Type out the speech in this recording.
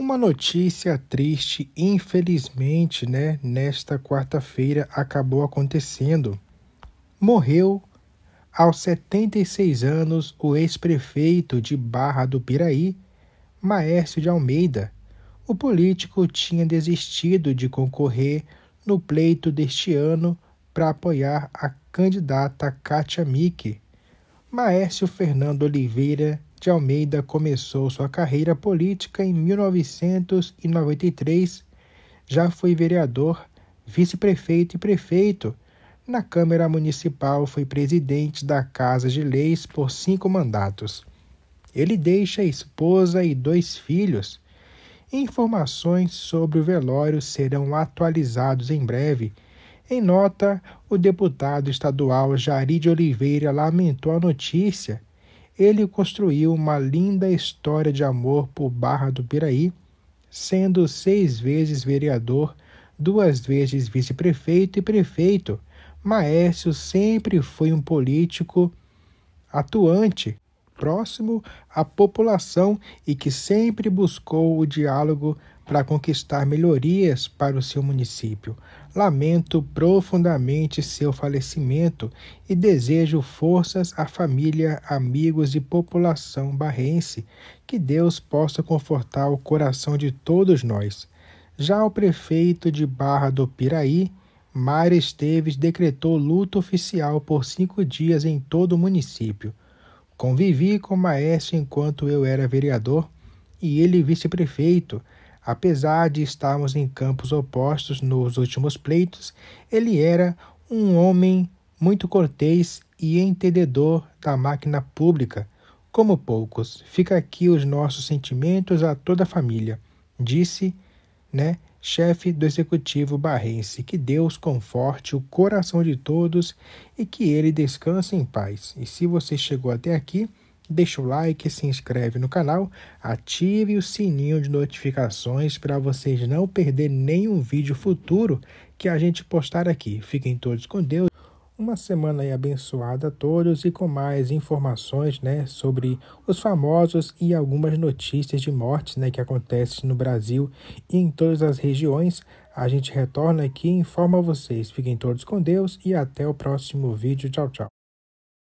Uma notícia triste, infelizmente, né, nesta quarta-feira acabou acontecendo. Morreu aos 76 anos o ex-prefeito de Barra do Piraí, Maércio de Almeida. O político tinha desistido de concorrer no pleito deste ano para apoiar a candidata Kátia Mick. Maércio Fernando Oliveira de Almeida começou sua carreira política em 1993. Já foi vereador, vice-prefeito e prefeito. Na Câmara Municipal foi presidente da Casa de Leis por cinco mandatos. Ele deixa esposa e dois filhos. Informações sobre o velório serão atualizados em breve. Em nota, o deputado estadual Jari de Oliveira lamentou a notícia ele construiu uma linda história de amor por Barra do Piraí, sendo seis vezes vereador, duas vezes vice-prefeito e prefeito. Maécio sempre foi um político atuante próximo à população e que sempre buscou o diálogo para conquistar melhorias para o seu município. Lamento profundamente seu falecimento e desejo forças à família, amigos e população barrense. Que Deus possa confortar o coração de todos nós. Já o prefeito de Barra do Piraí, Mário Esteves decretou luto oficial por cinco dias em todo o município. Convivi com o maestro enquanto eu era vereador e ele vice-prefeito. Apesar de estarmos em campos opostos nos últimos pleitos, ele era um homem muito cortês e entendedor da máquina pública. Como poucos, fica aqui os nossos sentimentos a toda a família, disse, né? chefe do executivo barrense, que Deus conforte o coração de todos e que ele descanse em paz. E se você chegou até aqui, deixa o like, se inscreve no canal, ative o sininho de notificações para vocês não perder nenhum vídeo futuro que a gente postar aqui. Fiquem todos com Deus. Uma semana abençoada a todos e com mais informações né, sobre os famosos e algumas notícias de mortes né, que acontecem no Brasil e em todas as regiões. A gente retorna aqui e informa vocês. Fiquem todos com Deus e até o próximo vídeo. Tchau, tchau.